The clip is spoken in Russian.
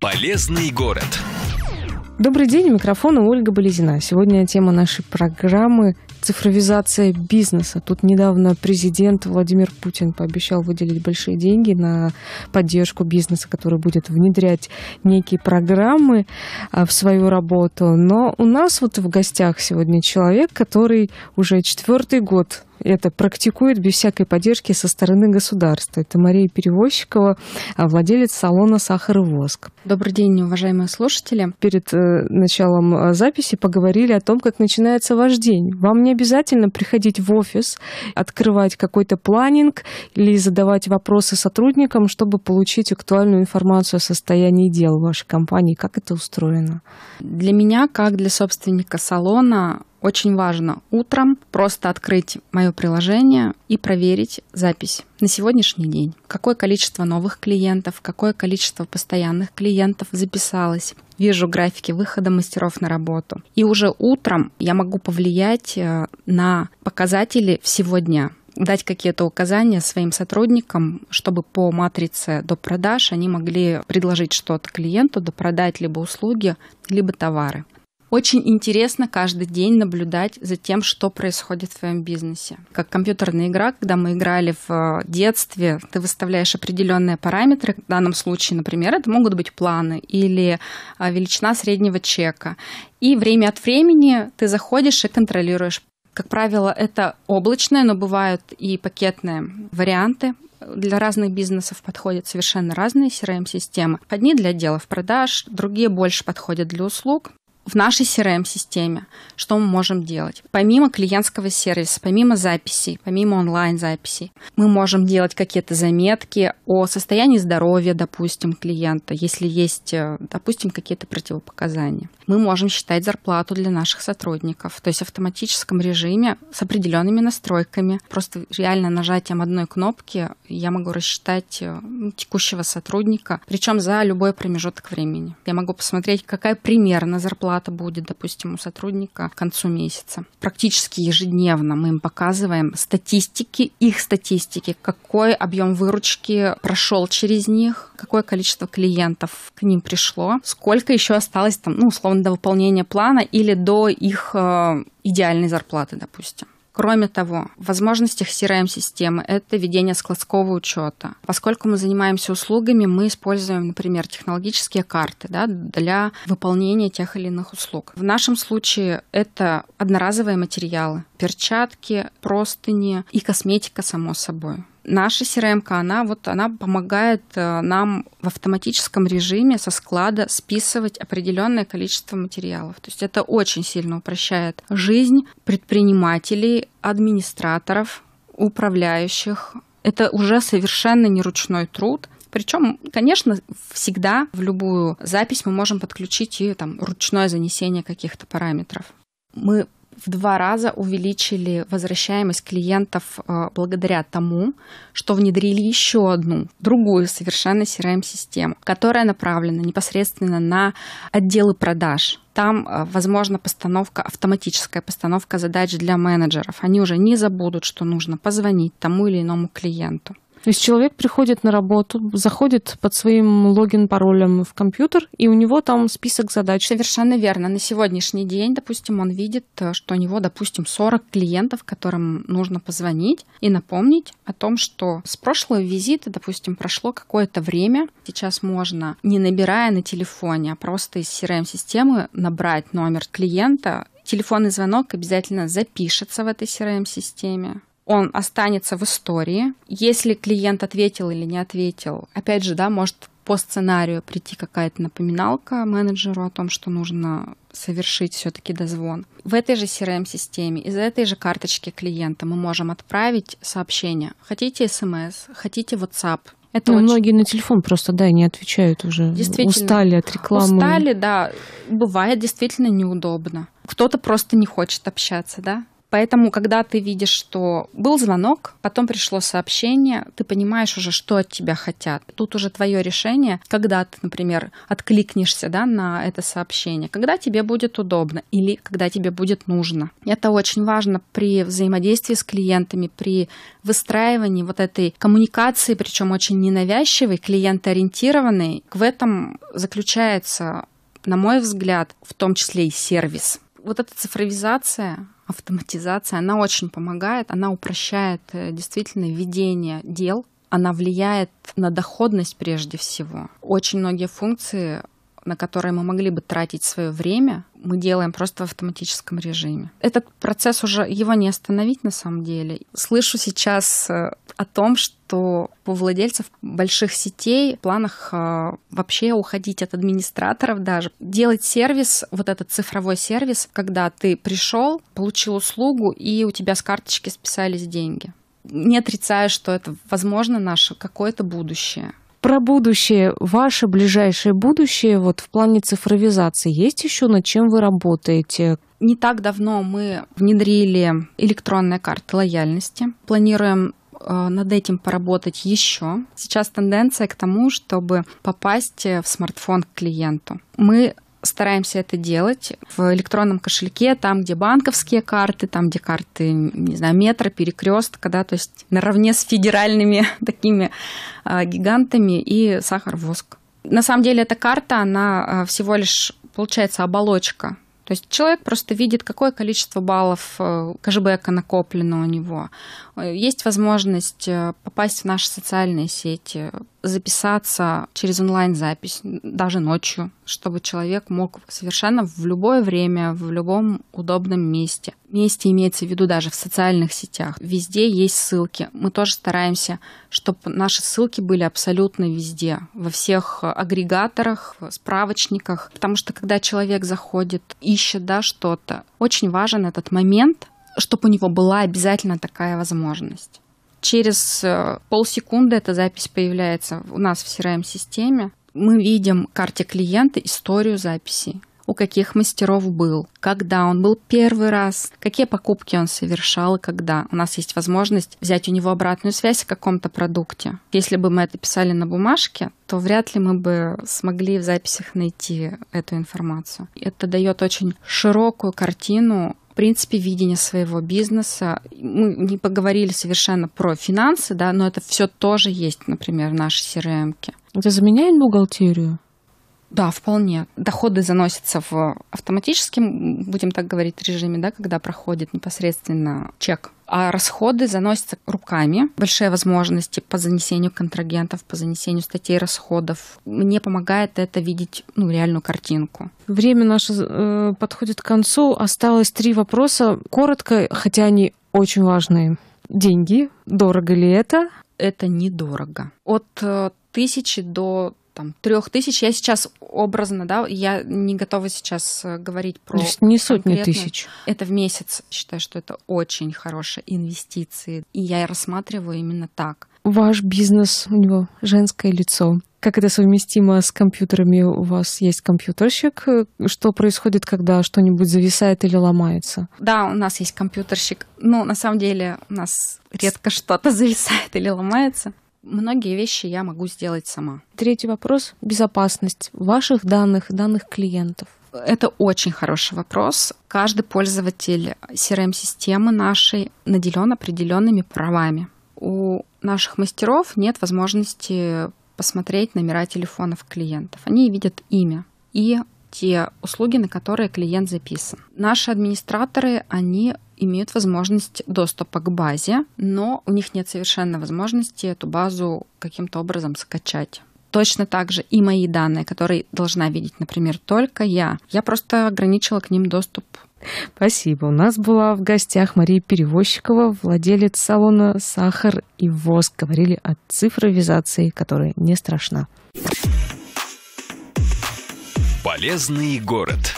Полезный город. Добрый день, у микрофона Ольга Болезина. Сегодня тема нашей программы цифровизация бизнеса. Тут недавно президент Владимир Путин пообещал выделить большие деньги на поддержку бизнеса, который будет внедрять некие программы а, в свою работу. Но у нас вот в гостях сегодня человек, который уже четвертый год это практикует без всякой поддержки со стороны государства. Это Мария Перевозчикова, а, владелец салона «Сахар и воск». Добрый день, уважаемые слушатели. Перед э, началом а, записи поговорили о том, как начинается ваш день. Вам не обязательно приходить в офис, открывать какой-то планинг или задавать вопросы сотрудникам, чтобы получить актуальную информацию о состоянии дел вашей компании. Как это устроено? Для меня, как для собственника салона, очень важно утром просто открыть мое приложение и проверить запись на сегодняшний день. Какое количество новых клиентов, какое количество постоянных клиентов записалось. Вижу графики выхода мастеров на работу. И уже утром я могу повлиять э, на показатели всего дня дать какие-то указания своим сотрудникам, чтобы по матрице до продаж они могли предложить что-то клиенту, допродать либо услуги, либо товары. Очень интересно каждый день наблюдать за тем, что происходит в твоем бизнесе. Как компьютерная игра, когда мы играли в э, детстве, ты выставляешь определенные параметры. В данном случае, например, это могут быть планы или э, величина среднего чека. И время от времени ты заходишь и контролируешь. Как правило, это облачное, но бывают и пакетные варианты для разных бизнесов подходят совершенно разные CRM-системы. Одни для отделов продаж, другие больше подходят для услуг в нашей CRM-системе, что мы можем делать? Помимо клиентского сервиса, помимо записей, помимо онлайн-записей, мы можем делать какие-то заметки о состоянии здоровья, допустим, клиента, если есть, э, допустим, какие-то противопоказания. Мы можем считать зарплату для наших сотрудников, то есть в автоматическом режиме с определенными настройками. Просто реально нажатием одной кнопки я могу рассчитать э, ну, текущего сотрудника, причем за любой промежуток времени. Я могу посмотреть, какая примерно зарплата оплата будет, допустим, у сотрудника к концу месяца. Практически ежедневно мы им показываем статистики, их статистики, какой объем выручки прошел через них, какое количество клиентов к ним пришло, сколько еще осталось там, ну, условно, до выполнения плана или до их э, идеальной зарплаты, допустим. Кроме того, в возможностях CRM-системы это ведение складского учета. Поскольку мы занимаемся услугами, мы используем, например, технологические карты да, для выполнения тех или иных услуг. В нашем случае это одноразовые материалы, перчатки, простыни и косметика, само собой наша crm она вот она помогает э, нам в автоматическом режиме со склада списывать определенное количество материалов. То есть это очень сильно упрощает жизнь предпринимателей, администраторов, управляющих. Это уже совершенно не ручной труд. Причем, конечно, всегда в любую запись мы можем подключить и там ручное занесение каких-то параметров мы в два раза увеличили возвращаемость клиентов э, благодаря тому, что внедрили еще одну, другую совершенно CRM-систему, которая направлена непосредственно на отделы продаж, там, э, возможна постановка, автоматическая постановка задач для менеджеров. Они уже не забудут, что нужно позвонить тому или иному клиенту. То есть человек приходит на работу, заходит под своим логин-паролем в компьютер, и у него там список задач. Совершенно верно. На сегодняшний день, допустим, он видит, э, что у него, допустим, 40 клиентов, которым нужно позвонить и напомнить о том, что с прошлого визита, допустим, прошло какое-то время. Сейчас можно, не набирая на телефоне, а просто из CRM-системы эм набрать номер клиента телефонный звонок обязательно запишется в этой CRM-системе он останется в истории. Если клиент ответил или не ответил, опять же, да, может по сценарию прийти какая-то напоминалка менеджеру о том, что нужно совершить все-таки дозвон. В этой же CRM-системе, из этой же карточки клиента мы можем отправить сообщение. Хотите смс, эм хотите WhatsApp, это ну, очень... Многие на телефон просто, да, не отвечают уже. Действительно. Устали от рекламы. Устали, да. Бывает действительно неудобно. Кто-то просто не хочет общаться, да? Поэтому, когда ты видишь, что был звонок, потом пришло сообщение, ты понимаешь уже, что от тебя хотят. Тут уже твое решение, когда ты, например, откликнешься да, на это сообщение, когда тебе будет удобно или когда тебе будет нужно. Это очень важно при взаимодействии с клиентами, при выстраивании вот этой коммуникации, причем очень ненавязчивой, клиентоориентированной. В этом заключается, на мой взгляд, в том числе и сервис. Вот эта цифровизация, автоматизация, она очень помогает, она упрощает э, действительно ведение дел, она влияет на доходность прежде всего. Очень многие функции на которые мы могли бы тратить свое время, мы делаем просто в автоматическом режиме. Этот процесс уже его не остановить на самом деле. Слышу сейчас э, о том, что у владельцев больших сетей в планах э, вообще уходить от администраторов даже. Делать сервис, вот этот цифровой сервис, когда ты пришел, получил услугу, и у тебя с карточки списались деньги. Не отрицаю, что это, возможно, наше какое-то будущее про будущее, ваше ближайшее будущее вот в плане цифровизации, есть еще над чем вы работаете? Не так давно мы внедрили электронные карты лояльности. Планируем э, над этим поработать еще. Сейчас тенденция к тому, чтобы попасть э, в смартфон к клиенту. Мы стараемся это делать в электронном кошельке, там, где банковские карты, там, где карты, не знаю, метро, перекрестка, да, то есть наравне с федеральными такими а, гигантами и сахар, воск. На самом деле эта карта, она а, всего лишь, получается, оболочка. То есть человек просто видит, какое количество баллов э, кэшбэка накоплено у него. Э, есть возможность э, попасть в наши социальные сети, записаться через онлайн-запись, даже ночью, чтобы человек мог совершенно в любое время, в любом удобном месте. Месте имеется в виду даже в социальных сетях. Везде есть ссылки. Мы тоже стараемся, чтобы наши ссылки были абсолютно везде, во всех агрегаторах, справочниках. Потому что когда человек заходит, ищет да, что-то, очень важен этот момент, чтобы у него была обязательно такая возможность. Через э, полсекунды эта запись появляется у нас в CRM-системе. Мы видим в карте клиента историю записи у каких мастеров был, когда он был первый раз, какие покупки он совершал и когда. У нас есть возможность взять у него обратную связь о каком-то продукте. Если бы мы это писали на бумажке, то вряд ли мы бы смогли в записях найти эту информацию. Это дает очень широкую картину принципе, видение своего бизнеса. Мы не поговорили совершенно про финансы, да, но это все тоже есть, например, в нашей CRM. -ке. Это заменяет бухгалтерию? Да, вполне. Доходы заносятся в автоматическом, будем так говорить, режиме, да, когда проходит непосредственно чек а расходы заносятся руками. Большие возможности по занесению контрагентов, по занесению статей расходов. Мне помогает это видеть ну, реальную картинку. Время наше э, подходит к концу. Осталось три вопроса. Коротко, хотя они очень важные. Деньги. Дорого ли это? Это недорого. От э, тысячи до там, трех тысяч. Я сейчас образно, да, я не готова сейчас э, говорить про... То есть не сотни тысяч. Это в месяц. Считаю, что это очень хорошие инвестиции. И я рассматриваю именно так. Ваш бизнес, у него женское лицо. Как это совместимо с компьютерами? У вас есть компьютерщик? Что происходит, когда что-нибудь зависает или ломается? Да, у нас есть компьютерщик. Но ну, на самом деле у нас редко что-то зависает или ломается многие вещи я могу сделать сама. Третий вопрос — безопасность ваших данных, данных клиентов. Это очень хороший вопрос. Каждый пользователь CRM-системы нашей наделен определенными правами. У наших мастеров нет возможности посмотреть номера телефонов клиентов. Они видят имя и те услуги, на которые клиент записан. Наши администраторы, они имеют возможность доступа к базе, но у них нет совершенно возможности эту базу каким-то образом скачать. Точно так же и мои данные, которые должна видеть, например, только я. Я просто ограничила к ним доступ Спасибо. У нас была в гостях Мария Перевозчикова, владелец салона «Сахар и воск». Говорили о цифровизации, которая не страшна. Полезный город.